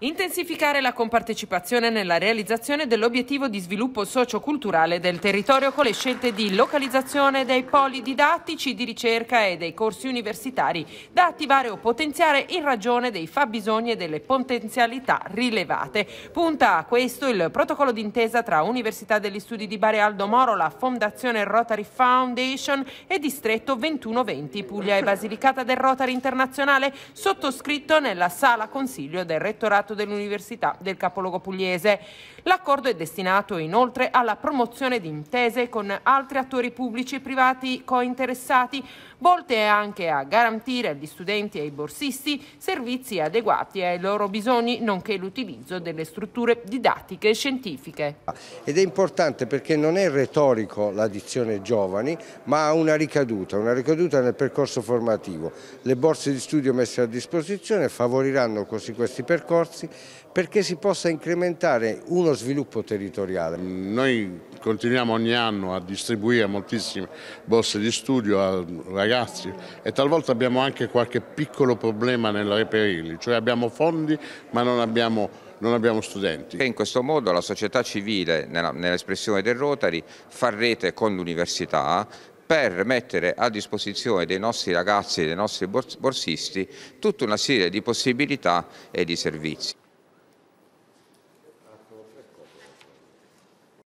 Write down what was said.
Intensificare la compartecipazione nella realizzazione dell'obiettivo di sviluppo socioculturale del territorio con le scelte di localizzazione dei poli didattici di ricerca e dei corsi universitari da attivare o potenziare in ragione dei fabbisogni e delle potenzialità rilevate. Punta a questo il protocollo d'intesa tra Università degli Studi di Bari Aldo Moro, la Fondazione Rotary Foundation e Distretto 2120 Puglia e Basilicata del Rotary Internazionale, sottoscritto nella Sala Consiglio del Rettorato Stato dell'Università del capoluogo pugliese. L'accordo è destinato inoltre alla promozione di intese con altri attori pubblici e privati cointeressati, volte anche a garantire agli studenti e ai borsisti servizi adeguati ai loro bisogni, nonché l'utilizzo delle strutture didattiche e scientifiche. Ed è importante perché non è retorico l'addizione giovani, ma ha una ricaduta, una ricaduta nel percorso formativo. Le borse di studio messe a disposizione favoriranno così questi percorsi sforzi perché si possa incrementare uno sviluppo territoriale. Noi continuiamo ogni anno a distribuire moltissime borse di studio a ragazzi e talvolta abbiamo anche qualche piccolo problema nel reperirli, cioè abbiamo fondi ma non abbiamo non abbiamo studenti. In questo modo la società civile, nell'espressione del Rotary, fa rete con l'università per mettere a disposizione dei nostri ragazzi e dei nostri borsisti tutta una serie di possibilità e di servizi.